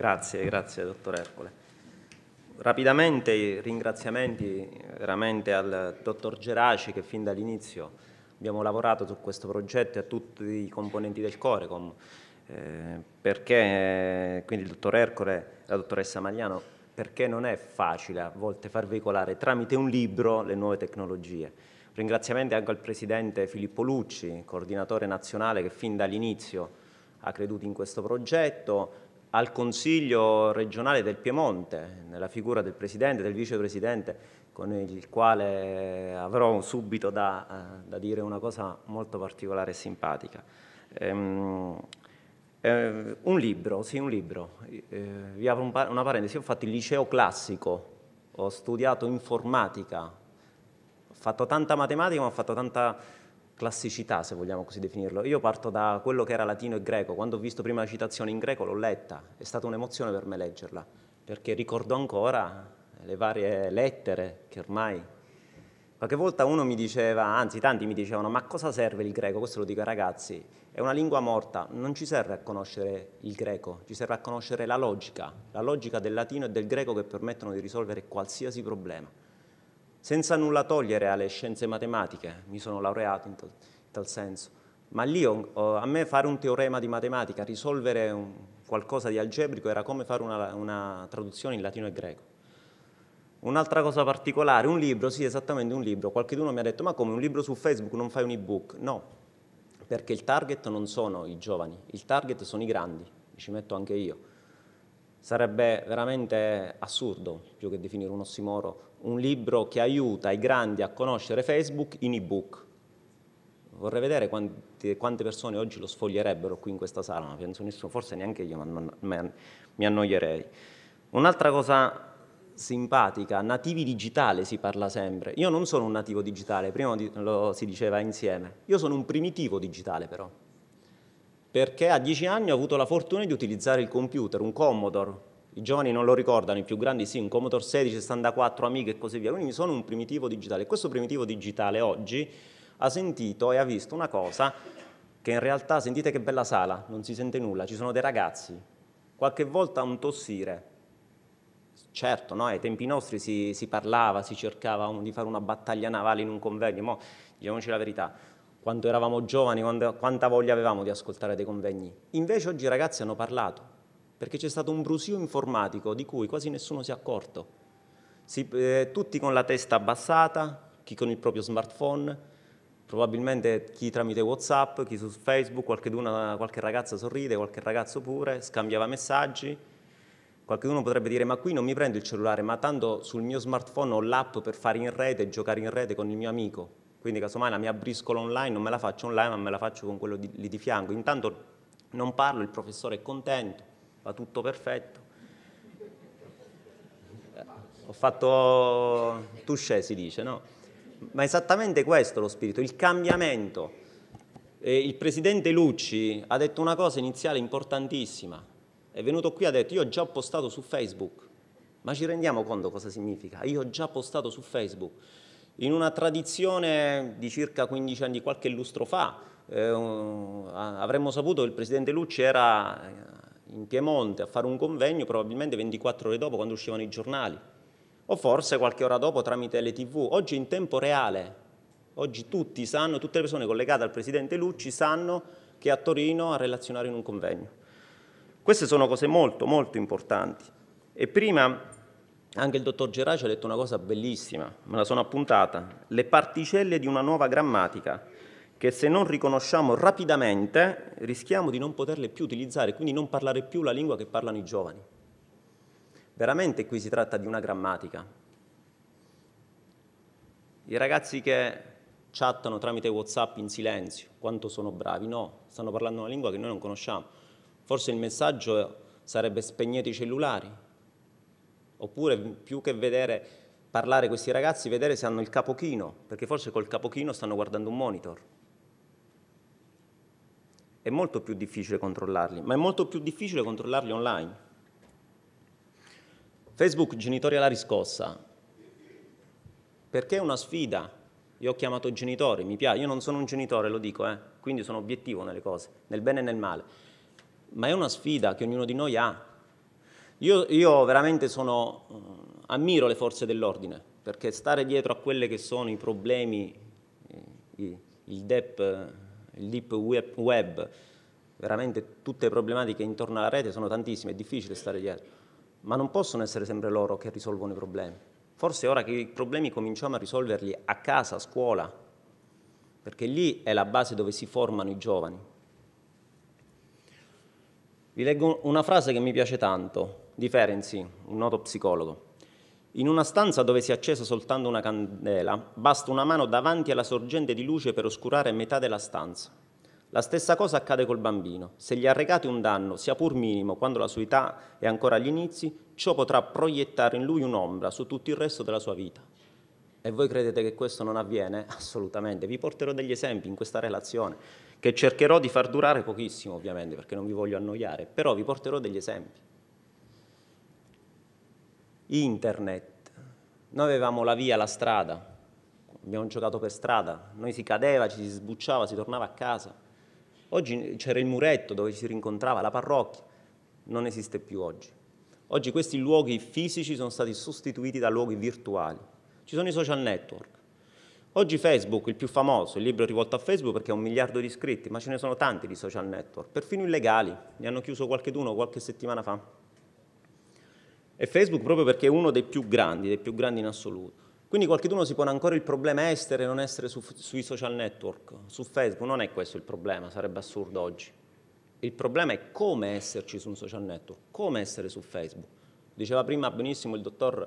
Grazie, grazie dottor Ercole. Rapidamente i ringraziamenti veramente al dottor Geraci che fin dall'inizio abbiamo lavorato su questo progetto e a tutti i componenti del Corecom, eh, perché quindi il dottor Ercole e la dottoressa Magliano, perché non è facile a volte far veicolare tramite un libro le nuove tecnologie. Ringraziamenti anche al Presidente Filippo Lucci, coordinatore nazionale che fin dall'inizio ha creduto in questo progetto, al Consiglio regionale del Piemonte, nella figura del Presidente, del Vicepresidente, con il quale avrò subito da, eh, da dire una cosa molto particolare e simpatica. Ehm, eh, un libro, sì, un libro. Eh, vi apro una parentesi, ho fatto il liceo classico, ho studiato informatica, ho fatto tanta matematica, ma ho fatto tanta classicità, se vogliamo così definirlo. Io parto da quello che era latino e greco. Quando ho visto prima la citazione in greco l'ho letta, è stata un'emozione per me leggerla, perché ricordo ancora le varie lettere che ormai... Qualche volta uno mi diceva, anzi tanti mi dicevano, ma cosa serve il greco? Questo lo dico ai ragazzi, è una lingua morta, non ci serve a conoscere il greco, ci serve a conoscere la logica, la logica del latino e del greco che permettono di risolvere qualsiasi problema senza nulla togliere alle scienze matematiche, mi sono laureato in tal, in tal senso, ma lì ho, a me fare un teorema di matematica, risolvere un, qualcosa di algebrico era come fare una, una traduzione in latino e greco. Un'altra cosa particolare, un libro, sì esattamente un libro, qualcuno mi ha detto ma come un libro su Facebook non fai un ebook? No, perché il target non sono i giovani, il target sono i grandi, ci metto anche io. Sarebbe veramente assurdo, più che definire un ossimoro, un libro che aiuta i grandi a conoscere Facebook in ebook. Vorrei vedere quanti, quante, persone oggi lo sfoglierebbero qui in questa sala, ma penso nessuno, forse neanche io, ma non, ma, mi annoierei. Un'altra cosa simpatica, nativi digitali si parla sempre. Io non sono un nativo digitale, prima lo si diceva insieme. Io sono un primitivo digitale però, perché a dieci anni ho avuto la fortuna di utilizzare il computer, un Commodore, i giovani non lo ricordano, i più grandi sì, un Commodore 16, 64, Amiga e così via, quindi sono un primitivo digitale. questo primitivo digitale oggi ha sentito e ha visto una cosa che in realtà, sentite che bella sala, non si sente nulla, ci sono dei ragazzi, qualche volta un tossire. Certo, no? ai tempi nostri si, si parlava, si cercava di fare una battaglia navale in un convegno, ma diciamoci la verità, quando eravamo giovani, quando, quanta voglia avevamo di ascoltare dei convegni. Invece oggi i ragazzi hanno parlato, perché c'è stato un brusio informatico di cui quasi nessuno si è accorto. Si, eh, tutti con la testa abbassata, chi con il proprio smartphone, probabilmente chi tramite Whatsapp, chi su Facebook, qualche ragazza sorride, qualche ragazzo pure, scambiava messaggi. Qualcuno potrebbe dire ma qui non mi prendo il cellulare, ma tanto sul mio smartphone ho l'app per fare in rete, giocare in rete con il mio amico. Quindi casomai la mia briscola online non me la faccio online, ma me la faccio con quello di, lì di fianco. Intanto non parlo, il professore è contento, va tutto perfetto. Eh, ho fatto touché, si dice, no? Ma è esattamente questo lo spirito, il cambiamento. E il presidente Lucci ha detto una cosa iniziale importantissima. È venuto qui e ha detto, io ho già postato su Facebook. Ma ci rendiamo conto cosa significa? Io ho già postato su Facebook. In una tradizione di circa 15 anni, qualche lustro fa, eh, avremmo saputo che il presidente Lucci era eh, in Piemonte a fare un convegno probabilmente 24 ore dopo quando uscivano i giornali o forse qualche ora dopo tramite le tv. Oggi in tempo reale, oggi tutti sanno, tutte le persone collegate al Presidente Lucci sanno che è a Torino a relazionare in un convegno. Queste sono cose molto, molto importanti. E prima anche il dottor Geraci ha detto una cosa bellissima, me la sono appuntata, le particelle di una nuova grammatica che se non riconosciamo rapidamente rischiamo di non poterle più utilizzare, quindi non parlare più la lingua che parlano i giovani. Veramente qui si tratta di una grammatica. I ragazzi che chattano tramite WhatsApp in silenzio, quanto sono bravi? No, stanno parlando una lingua che noi non conosciamo. Forse il messaggio sarebbe spegnete i cellulari, oppure più che vedere, parlare questi ragazzi, vedere se hanno il capochino, perché forse col capochino stanno guardando un monitor è molto più difficile controllarli, ma è molto più difficile controllarli online. Facebook genitori alla riscossa, perché è una sfida. Io ho chiamato genitori, mi piace, io non sono un genitore, lo dico, eh? quindi sono obiettivo nelle cose, nel bene e nel male, ma è una sfida che ognuno di noi ha. Io, io veramente sono, uh, ammiro le forze dell'ordine, perché stare dietro a quelli che sono i problemi, eh, il DEP eh, il deep web, veramente tutte le problematiche intorno alla rete sono tantissime, è difficile stare dietro, ma non possono essere sempre loro che risolvono i problemi. Forse ora che i problemi cominciamo a risolverli a casa, a scuola, perché lì è la base dove si formano i giovani. Vi leggo una frase che mi piace tanto, di Ferenzi, un noto psicologo. In una stanza dove si è accesa soltanto una candela, basta una mano davanti alla sorgente di luce per oscurare metà della stanza. La stessa cosa accade col bambino. Se gli arrecate un danno, sia pur minimo, quando la sua età è ancora agli inizi, ciò potrà proiettare in lui un'ombra su tutto il resto della sua vita. E voi credete che questo non avviene? Assolutamente. Vi porterò degli esempi in questa relazione, che cercherò di far durare pochissimo, ovviamente, perché non vi voglio annoiare, però vi porterò degli esempi internet, noi avevamo la via, la strada, abbiamo giocato per strada, noi si cadeva, ci si sbucciava, si tornava a casa. Oggi c'era il muretto dove ci si rincontrava, la parrocchia, non esiste più oggi. Oggi questi luoghi fisici sono stati sostituiti da luoghi virtuali. Ci sono i social network. Oggi Facebook, il più famoso, il libro è rivolto a Facebook perché ha un miliardo di iscritti, ma ce ne sono tanti di social network, perfino illegali, ne hanno chiuso qualcheduno qualche settimana fa e Facebook proprio perché è uno dei più grandi, dei più grandi in assoluto. Quindi qualcuno si pone ancora il problema essere e non essere su, sui social network, su Facebook, non è questo il problema, sarebbe assurdo oggi. Il problema è come esserci su un social network, come essere su Facebook. Diceva prima benissimo il dottor,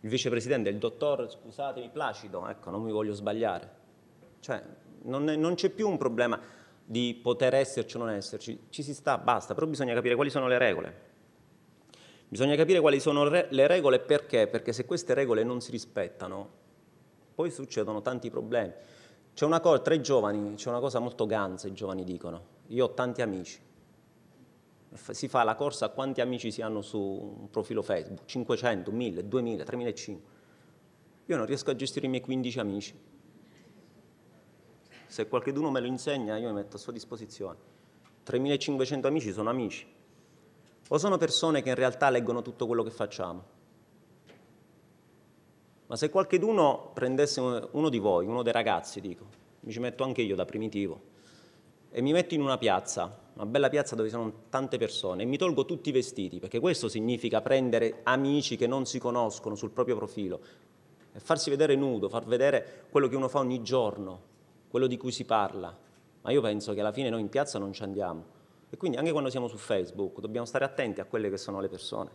il vicepresidente, il dottor, scusatemi, Placido, ecco, non mi voglio sbagliare. Cioè, non c'è più un problema di poter esserci o non esserci, ci si sta, basta, però bisogna capire quali sono le regole. Bisogna capire quali sono le regole e perché, perché se queste regole non si rispettano, poi succedono tanti problemi. C'è una cosa, tra i giovani, c'è una cosa molto ganza, i giovani dicono, io ho tanti amici, si fa la corsa a quanti amici si hanno su un profilo Facebook, 500, 1000, 2000, 3500. Io non riesco a gestire i miei 15 amici. Se qualcuno me lo insegna, io mi metto a sua disposizione. 3500 amici sono amici, o sono persone che in realtà leggono tutto quello che facciamo? Ma se qualcheduno prendesse uno di voi, uno dei ragazzi, dico, mi ci metto anche io da primitivo, e mi metto in una piazza, una bella piazza dove sono tante persone, e mi tolgo tutti i vestiti, perché questo significa prendere amici che non si conoscono sul proprio profilo, e farsi vedere nudo, far vedere quello che uno fa ogni giorno, quello di cui si parla. Ma io penso che alla fine noi in piazza non ci andiamo, e quindi anche quando siamo su Facebook dobbiamo stare attenti a quelle che sono le persone.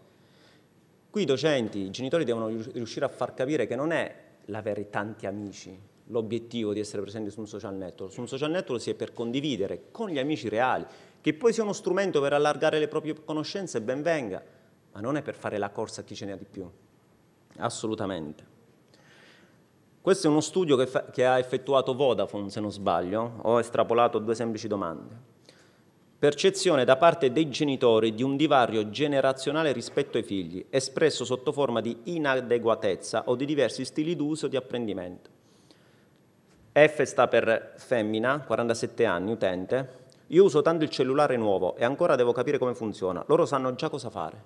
Qui i docenti, i genitori devono riuscire a far capire che non è l'avere tanti amici, l'obiettivo di essere presenti su un social network. Su un social network si è per condividere con gli amici reali, che poi sia uno strumento per allargare le proprie conoscenze, ben venga, ma non è per fare la corsa a chi ce ne ha di più. Assolutamente. Questo è uno studio che, fa, che ha effettuato Vodafone, se non sbaglio, ho estrapolato due semplici domande percezione da parte dei genitori di un divario generazionale rispetto ai figli, espresso sotto forma di inadeguatezza o di diversi stili d'uso di apprendimento. F sta per femmina, 47 anni, utente. Io uso tanto il cellulare nuovo e ancora devo capire come funziona. Loro sanno già cosa fare.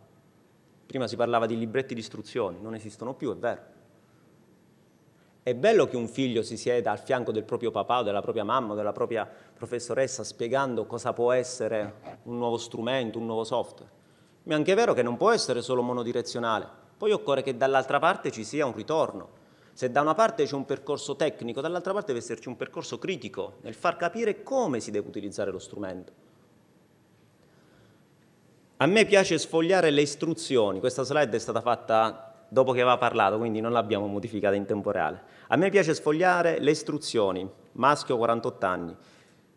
Prima si parlava di libretti di istruzioni, non esistono più, è vero. È bello che un figlio si sieda al fianco del proprio papà o della propria mamma o della propria professoressa spiegando cosa può essere un nuovo strumento, un nuovo software. Ma è anche vero che non può essere solo monodirezionale. Poi occorre che dall'altra parte ci sia un ritorno. Se da una parte c'è un percorso tecnico, dall'altra parte deve esserci un percorso critico nel far capire come si deve utilizzare lo strumento. A me piace sfogliare le istruzioni. Questa slide è stata fatta dopo che aveva parlato, quindi non l'abbiamo modificata in tempo reale. A me piace sfogliare le istruzioni, maschio 48 anni.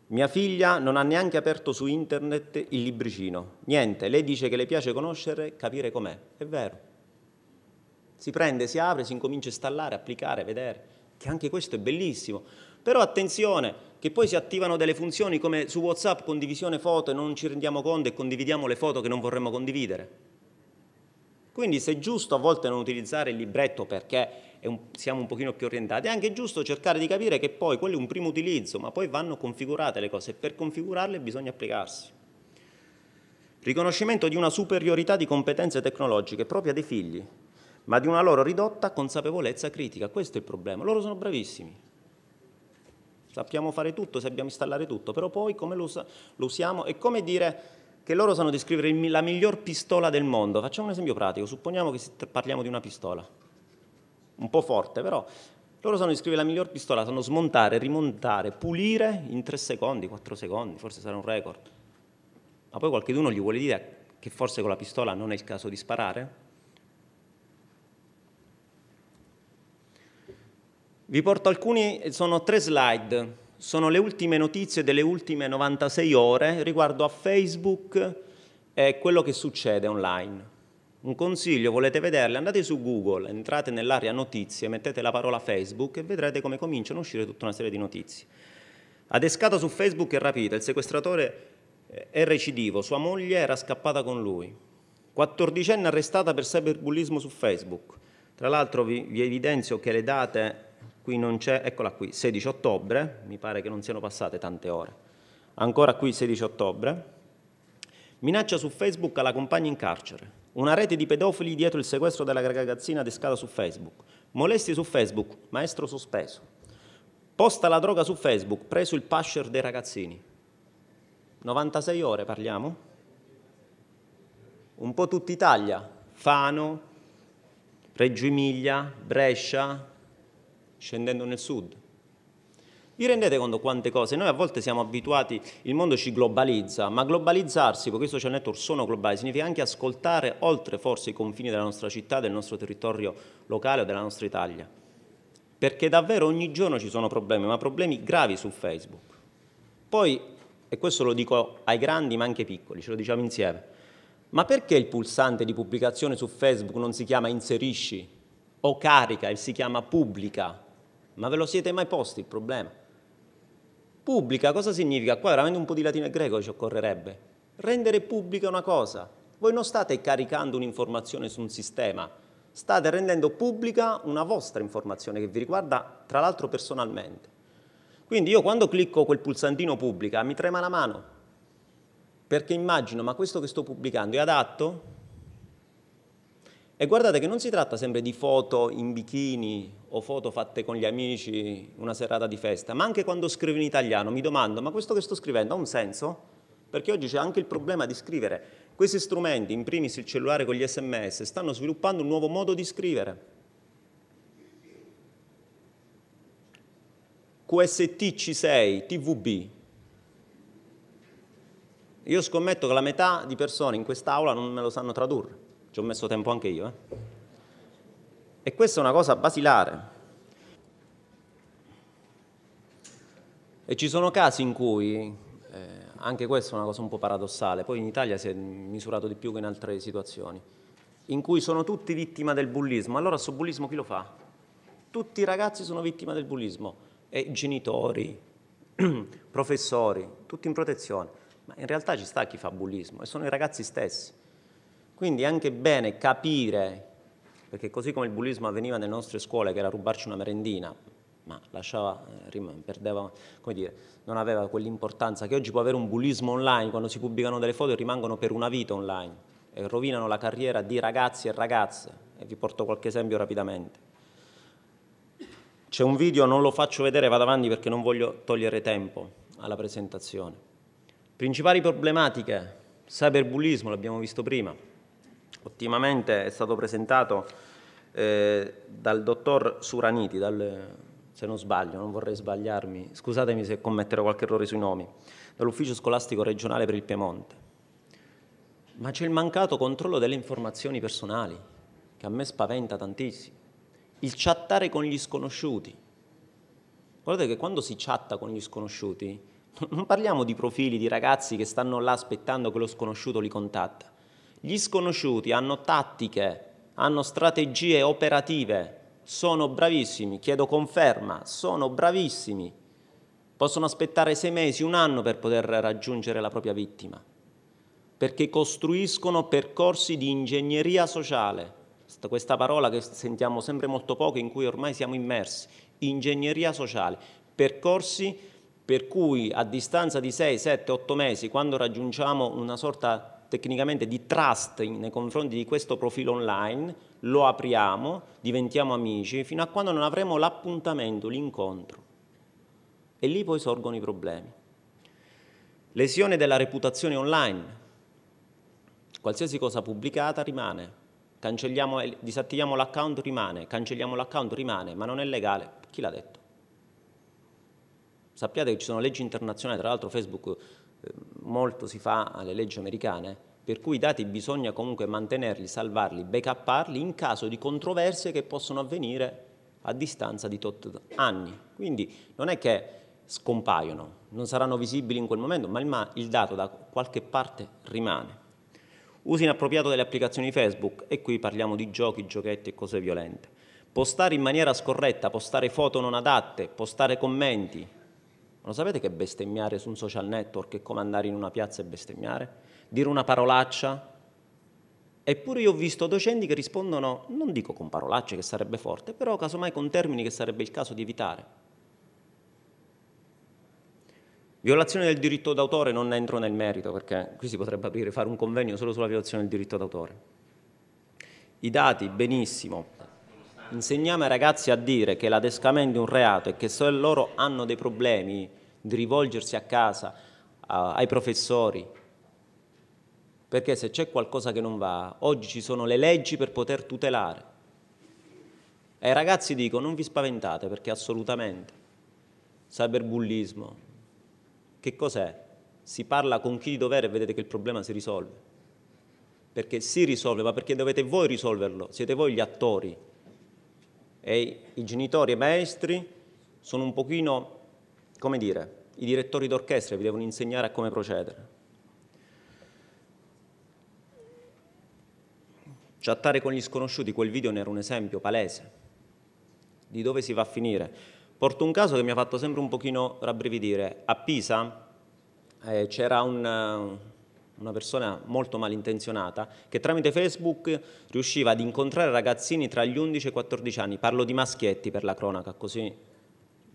Mia figlia non ha neanche aperto su internet il libricino. Niente, lei dice che le piace conoscere, capire com'è. È vero. Si prende, si apre, si incomincia a installare, applicare, vedere. Che anche questo è bellissimo. Però attenzione, che poi si attivano delle funzioni come su WhatsApp condivisione foto e non ci rendiamo conto e condividiamo le foto che non vorremmo condividere. Quindi se è giusto a volte non utilizzare il libretto perché un, siamo un pochino più orientati. È anche giusto cercare di capire che poi quello è un primo utilizzo, ma poi vanno configurate le cose e per configurarle bisogna applicarsi. Riconoscimento di una superiorità di competenze tecnologiche propria dei figli, ma di una loro ridotta consapevolezza critica. Questo è il problema. Loro sono bravissimi. Sappiamo fare tutto, sappiamo installare tutto, però poi come lo, lo usiamo è come dire che loro sanno descrivere la miglior pistola del mondo. Facciamo un esempio pratico. Supponiamo che parliamo di una pistola un po' forte, però loro sanno descrivere la miglior pistola, sanno smontare, rimontare, pulire in 3 secondi, 4 secondi, forse sarà un record. Ma poi qualcuno gli vuole dire che forse con la pistola non è il caso di sparare? Vi porto alcuni, sono tre slide, sono le ultime notizie delle ultime 96 ore riguardo a Facebook e quello che succede online. Un consiglio, volete vederle, andate su Google, entrate nell'area notizie, mettete la parola Facebook e vedrete come cominciano a uscire tutta una serie di notizie. Adescata su Facebook e rapita, il sequestratore eh, è recidivo, sua moglie era scappata con lui. 14enne arrestata per cyberbullismo su Facebook. Tra l'altro vi, vi, evidenzio che le date qui non c'è, eccola qui, 16 ottobre, mi pare che non siano passate tante ore. Ancora qui 16 ottobre. Minaccia su Facebook alla compagna in carcere. Una rete di pedofili dietro il sequestro della ragazzina discata su Facebook. Molesti su Facebook, maestro sospeso. Posta la droga su Facebook, preso il pasher dei ragazzini. 96 ore parliamo? Un po' tutta Italia, Fano, Reggio Emilia, Brescia, scendendo nel sud. Vi rendete conto quante cose? Noi a volte siamo abituati, il mondo ci globalizza, ma globalizzarsi, perché i social network sono globali, significa anche ascoltare oltre forse i confini della nostra città, del nostro territorio locale o della nostra Italia. Perché davvero ogni giorno ci sono problemi, ma problemi gravi su Facebook. Poi, e questo lo dico ai grandi ma anche ai piccoli, ce lo diciamo insieme, ma perché il pulsante di pubblicazione su Facebook non si chiama inserisci o carica e si chiama pubblica? Ma ve lo siete mai posti il problema? Pubblica cosa significa? Qua veramente un po' di latino e greco ci occorrerebbe. Rendere pubblica una cosa. Voi non state caricando un'informazione su un sistema, state rendendo pubblica una vostra informazione che vi riguarda, tra l'altro personalmente. Quindi io quando clicco quel pulsantino pubblica mi trema la mano, perché immagino, ma questo che sto pubblicando è adatto? E guardate che non si tratta sempre di foto in bikini o foto fatte con gli amici, una serata di festa, ma anche quando scrivo in italiano mi domando, ma questo che sto scrivendo ha un senso? Perché oggi c'è anche il problema di scrivere. Questi strumenti, in primis il cellulare con gli sms, stanno sviluppando un nuovo modo di scrivere. QSTC6, TVB. Io scommetto che la metà di persone in quest'aula non me lo sanno tradurre. Ci ho messo tempo anche io, eh. E questa è una cosa basilare. E ci sono casi in cui, eh, anche questa è una cosa un po' paradossale, poi in Italia si è misurato di più che in altre situazioni, in cui sono tutti vittime del bullismo. Allora sul bullismo chi lo fa? Tutti i ragazzi sono vittime del bullismo, e genitori, professori, tutti in protezione. Ma in realtà ci sta chi fa bullismo e sono i ragazzi stessi. Quindi è anche bene capire perché così come il bullismo avveniva nelle nostre scuole, che era rubarci una merendina, ma lasciava, eh, perdeva, come dire, non aveva quell'importanza che oggi può avere un bullismo online, quando si pubblicano delle foto e rimangono per una vita online e rovinano la carriera di ragazzi e ragazze. E vi porto qualche esempio rapidamente. C'è un video, non lo faccio vedere, vado avanti perché non voglio togliere tempo alla presentazione. Principali problematiche, cyberbullismo, l'abbiamo visto prima, Ottimamente è stato presentato eh, dal dottor Suraniti, dal, se non sbaglio, non vorrei sbagliarmi, scusatemi se commetterò qualche errore sui nomi, dall'Ufficio Scolastico Regionale per il Piemonte. Ma c'è il mancato controllo delle informazioni personali, che a me spaventa tantissimo. Il chattare con gli sconosciuti. Guardate che quando si chatta con gli sconosciuti, non parliamo di profili di ragazzi che stanno là aspettando che lo sconosciuto li contatta. Gli sconosciuti hanno tattiche, hanno strategie operative, sono bravissimi, chiedo conferma, sono bravissimi. Possono aspettare sei mesi, un anno per poter raggiungere la propria vittima, perché costruiscono percorsi di ingegneria sociale. Questa parola che sentiamo sempre molto poco, in cui ormai siamo immersi, ingegneria sociale, percorsi per cui a distanza di 6, 7, 8 mesi, quando raggiungiamo una sorta tecnicamente di trust nei confronti di questo profilo online, lo apriamo, diventiamo amici, fino a quando non avremo l'appuntamento, l'incontro. E lì poi sorgono i problemi. Lesione della reputazione online. Qualsiasi cosa pubblicata rimane. Cancelliamo, disattiviamo l'account rimane, cancelliamo l'account rimane, ma non è legale. Chi l'ha detto? Sappiate che ci sono leggi internazionali, tra l'altro Facebook ehm, molto si fa alle leggi americane, per cui i dati bisogna comunque mantenerli, salvarli, backupparli in caso di controversie che possono avvenire a distanza di tot anni. Quindi non è che scompaiono, non saranno visibili in quel momento, ma il dato da qualche parte rimane. Uso inappropriato delle applicazioni Facebook, e qui parliamo di giochi, giochetti e cose violente. Postare in maniera scorretta, postare foto non adatte, postare commenti, ma lo sapete che bestemmiare su un social network è come andare in una piazza e bestemmiare? Dire una parolaccia? Eppure io ho visto docenti che rispondono, non dico con parolacce che sarebbe forte, però casomai con termini che sarebbe il caso di evitare. Violazione del diritto d'autore non entro nel merito, perché qui si potrebbe aprire, fare un convegno solo sulla violazione del diritto d'autore. I dati, benissimo, Insegniamo ai ragazzi a dire che l'adescamento è un reato e che se loro hanno dei problemi di rivolgersi a casa, a, ai professori, perché se c'è qualcosa che non va, oggi ci sono le leggi per poter tutelare. E ai ragazzi dico non vi spaventate perché assolutamente cyberbullismo, che cos'è? Si parla con chi di dovere e vedete che il problema si risolve. Perché si risolve, ma perché dovete voi risolverlo, siete voi gli attori e i genitori e i maestri sono un pochino, come dire, i direttori d'orchestra vi devono insegnare a come procedere. Chattare con gli sconosciuti, quel video ne era un esempio palese di dove si va a finire. Porto un caso che mi ha fatto sempre un pochino rabbrividire. A Pisa eh, c'era un, una persona molto malintenzionata, che tramite Facebook riusciva ad incontrare ragazzini tra gli 11 e i 14 anni, parlo di maschietti per la cronaca, così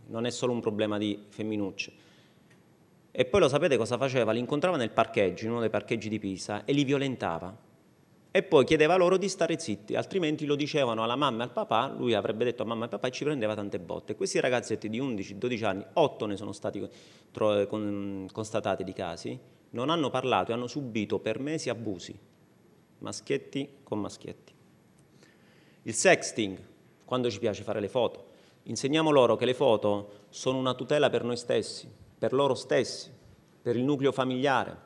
non è solo un problema di femminucce. E poi lo sapete cosa faceva? Li incontrava nel parcheggio, in uno dei parcheggi di Pisa, e li violentava. E poi chiedeva loro di stare zitti, altrimenti lo dicevano alla mamma e al papà, lui avrebbe detto a mamma e papà e ci prendeva tante botte. Questi ragazzetti di 11-12 anni, 8 ne sono stati constatati di casi, non hanno parlato e hanno subito per mesi abusi, maschietti con maschietti. Il sexting, quando ci piace fare le foto, insegniamo loro che le foto sono una tutela per noi stessi, per loro stessi, per il nucleo familiare.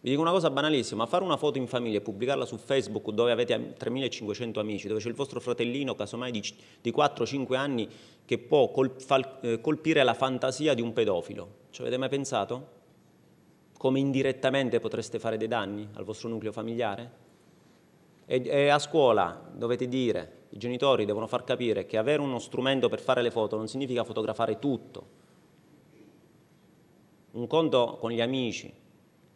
Vi dico una cosa banalissima, fare una foto in famiglia e pubblicarla su Facebook dove avete 3500 amici, dove c'è il vostro fratellino, casomai di, di 4-5 anni, che può eh, colpire la fantasia di un pedofilo. Ci avete mai pensato? come indirettamente potreste fare dei danni al vostro nucleo familiare? E, e a scuola dovete dire, i genitori devono far capire che avere uno strumento per fare le foto non significa fotografare tutto. Un conto con gli amici,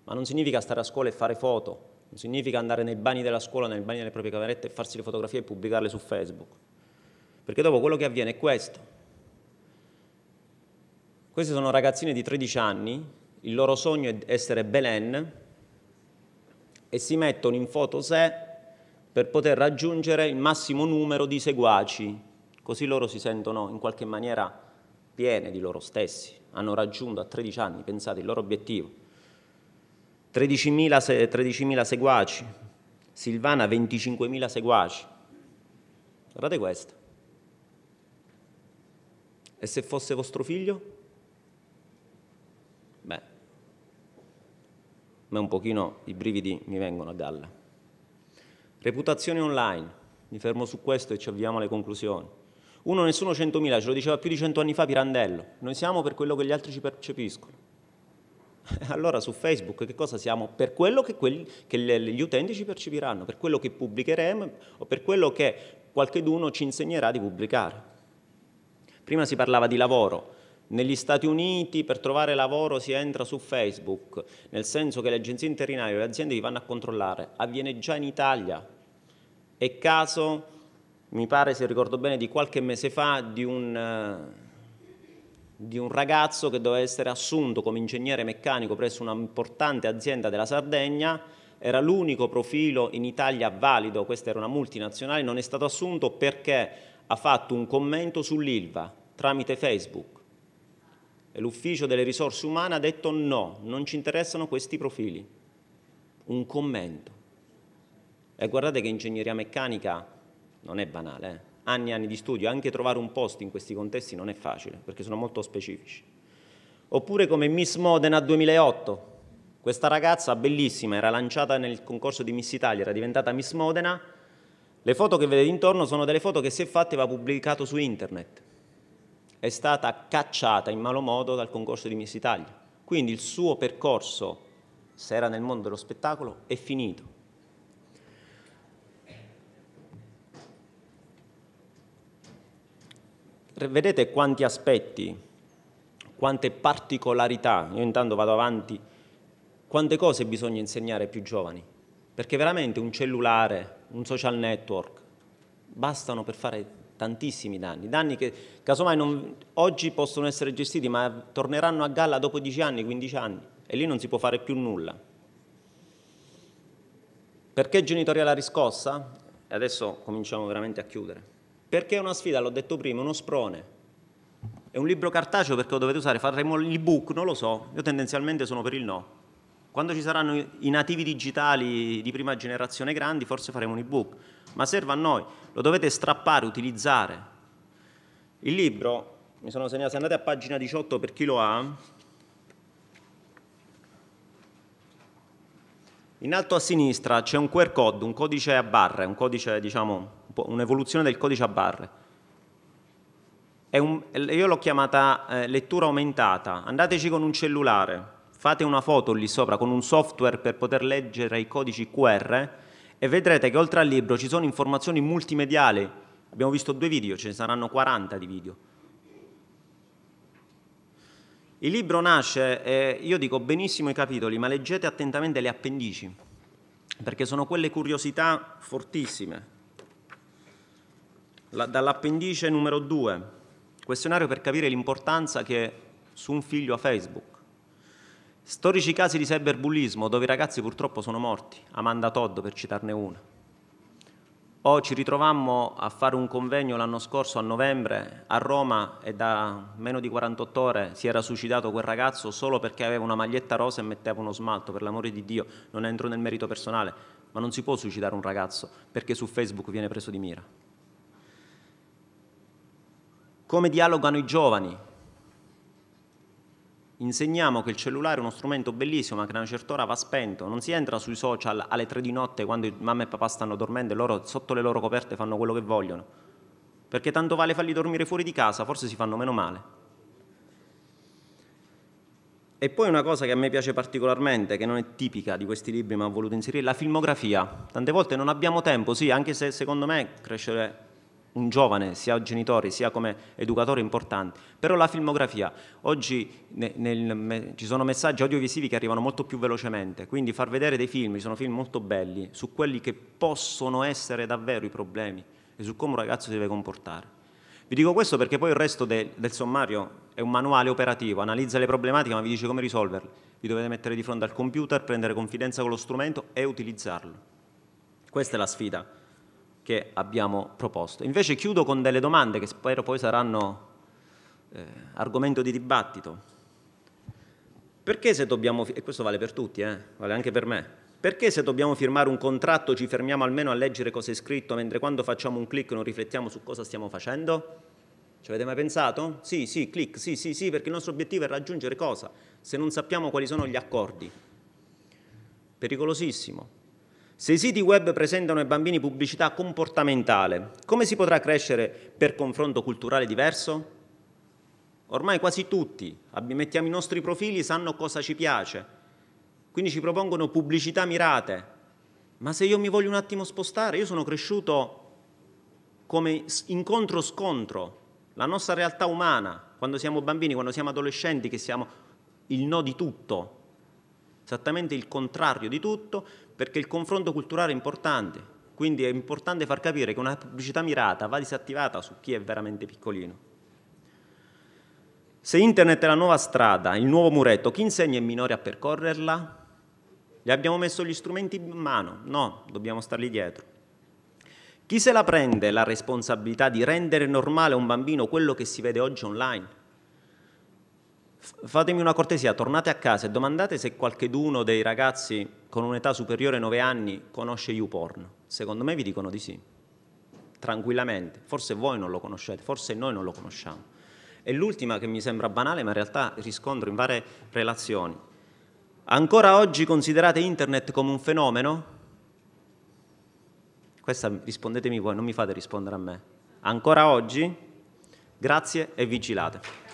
ma non significa stare a scuola e fare foto, non significa andare nei bagni della scuola, nei bagni delle proprie camerette e farsi le fotografie e pubblicarle su Facebook. Perché dopo quello che avviene è questo. Questi sono ragazzini di 13 anni il loro sogno è essere Belen e si mettono in foto sé per poter raggiungere il massimo numero di seguaci, così loro si sentono in qualche maniera piene di loro stessi, hanno raggiunto a 13 anni, pensate, il loro obiettivo. 13.000, 13.000 seguaci, Silvana 25.000 seguaci. Guardate questo. E se fosse vostro figlio? ma un pochino i brividi mi vengono a galla. Reputazione online, mi fermo su questo e ci avviamo alle conclusioni. Uno nessuno 100.000, ce lo diceva più di 100 anni fa Pirandello, noi siamo per quello che gli altri ci percepiscono. Allora su Facebook che cosa siamo? Per quello che, quelli, che gli utenti ci percepiranno, per quello che pubblicheremo o per quello che qualcheduno ci insegnerà di pubblicare. Prima si parlava di lavoro, negli Stati Uniti per trovare lavoro si entra su Facebook, nel senso che le agenzie interinali e le aziende vi vanno a controllare. Avviene già in Italia. È caso, mi pare se ricordo bene, di qualche mese fa di un, di un ragazzo che doveva essere assunto come ingegnere meccanico presso un'importante azienda della Sardegna era l'unico profilo in Italia valido, questa era una multinazionale, non è stato assunto perché ha fatto un commento sull'ILVA tramite Facebook e l'ufficio delle risorse umane ha detto no, non ci interessano questi profili. Un commento. E guardate che ingegneria meccanica non è banale, eh? anni e anni di studio, anche trovare un posto in questi contesti non è facile, perché sono molto specifici. Oppure come Miss Modena 2008, questa ragazza bellissima, era lanciata nel concorso di Miss Italia, era diventata Miss Modena, le foto che vedete intorno sono delle foto che si è fatte e va pubblicato su internet è stata cacciata in malo modo dal concorso di Miss Italia. Quindi il suo percorso, se era nel mondo dello spettacolo, è finito. Vedete quanti aspetti, quante particolarità, io intanto vado avanti, quante cose bisogna insegnare ai più giovani, perché veramente un cellulare, un social network, bastano per fare tantissimi danni, danni che casomai non, oggi possono essere gestiti ma torneranno a galla dopo 10 anni, 15 anni e lì non si può fare più nulla. Perché genitoriale riscossa? E adesso cominciamo veramente a chiudere. Perché è una sfida, l'ho detto prima, uno sprone. È un libro cartaceo perché lo dovete usare, faremo l'ebook, non lo so, io tendenzialmente sono per il no. Quando ci saranno i nativi digitali di prima generazione grandi, forse faremo un ebook ma serve a noi, lo dovete strappare, utilizzare. Il libro, mi sono segnato, se andate a pagina 18 per chi lo ha, in alto a sinistra c'è un QR code, un codice a barre, un codice, diciamo, un'evoluzione del codice a barre. Un, io l'ho chiamata eh, lettura aumentata. Andateci con un cellulare, fate una foto lì sopra con un software per poter leggere i codici QR e vedrete che oltre al libro ci sono informazioni multimediali. Abbiamo visto due video, ce ne saranno 40 di video. Il libro nasce, eh, io dico benissimo i capitoli, ma leggete attentamente le appendici, perché sono quelle curiosità fortissime. La, dall'appendice numero 2, questionario per capire l'importanza che su un figlio ha Facebook. Storici casi di cyberbullismo dove i ragazzi purtroppo sono morti, Amanda Todd per citarne una. O ci ritrovammo a fare un convegno l'anno scorso a novembre a Roma e da meno di 48 ore si era suicidato quel ragazzo solo perché aveva una maglietta rosa e metteva uno smalto, per l'amore di Dio, non entro nel merito personale, ma non si può suicidare un ragazzo perché su Facebook viene preso di mira. Come dialogano i giovani Insegniamo che il cellulare è uno strumento bellissimo, ma che a una certa ora va spento. Non si entra sui social alle tre di notte quando mamma e papà stanno dormendo e loro sotto le loro coperte fanno quello che vogliono. Perché tanto vale farli dormire fuori di casa, forse si fanno meno male. E poi una cosa che a me piace particolarmente, che non è tipica di questi libri, ma ho voluto inserire, è la filmografia. Tante volte non abbiamo tempo, sì, anche se secondo me crescere un giovane, sia genitore, sia come educatore importante. Però la filmografia, oggi nel, nel, ci sono messaggi audiovisivi che arrivano molto più velocemente, quindi far vedere dei film, ci sono film molto belli, su quelli che possono essere davvero i problemi e su come un ragazzo si deve comportare. Vi dico questo perché poi il resto del, del sommario è un manuale operativo, analizza le problematiche ma vi dice come risolverle. Vi dovete mettere di fronte al computer, prendere confidenza con lo strumento e utilizzarlo. Questa è la sfida che abbiamo proposto. Invece chiudo con delle domande che spero poi saranno eh, argomento di dibattito. Perché se dobbiamo, e questo vale per tutti, eh, vale anche per me, perché se dobbiamo firmare un contratto ci fermiamo almeno a leggere cosa è scritto, mentre quando facciamo un clic non riflettiamo su cosa stiamo facendo? Ci avete mai pensato? Sì, sì, clic, sì, sì, sì, perché il nostro obiettivo è raggiungere cosa? Se non sappiamo quali sono gli accordi. Pericolosissimo. Se i siti web presentano ai bambini pubblicità comportamentale, come si potrà crescere per confronto culturale diverso? Ormai quasi tutti, mettiamo i nostri profili, sanno cosa ci piace, quindi ci propongono pubblicità mirate. Ma se io mi voglio un attimo spostare, io sono cresciuto come incontro-scontro, la nostra realtà umana, quando siamo bambini, quando siamo adolescenti, che siamo il no di tutto, esattamente il contrario di tutto, perché il confronto culturale è importante, quindi è importante far capire che una pubblicità mirata va disattivata su chi è veramente piccolino. Se internet è la nuova strada, il nuovo muretto, chi insegna ai minori a percorrerla? Gli abbiamo messo gli strumenti in mano? No, dobbiamo starli dietro. Chi se la prende la responsabilità di rendere normale a un bambino quello che si vede oggi online? Fatemi una cortesia, tornate a casa e domandate se qualcheduno dei ragazzi con un'età superiore ai 9 anni conosce YouPorn. Secondo me vi dicono di sì, tranquillamente. Forse voi non lo conoscete, forse noi non lo conosciamo. E l'ultima che mi sembra banale, ma in realtà riscontro in varie relazioni. Ancora oggi considerate internet come un fenomeno? Questa rispondetemi voi, non mi fate rispondere a me. Ancora oggi? Grazie e vigilate.